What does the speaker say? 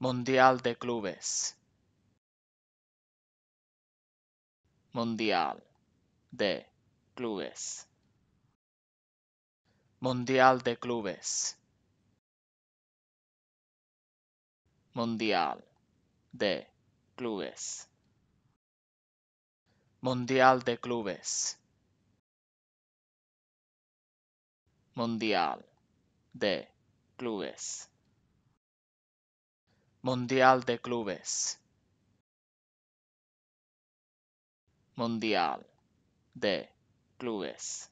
Mundial de Clubes. Mundial de Clubes. Mundial de Clubes. Mundial de Clubes. Mundial de Clubes. Mundial de Clubes. Mundial de Clubes. Mundial de Clubes.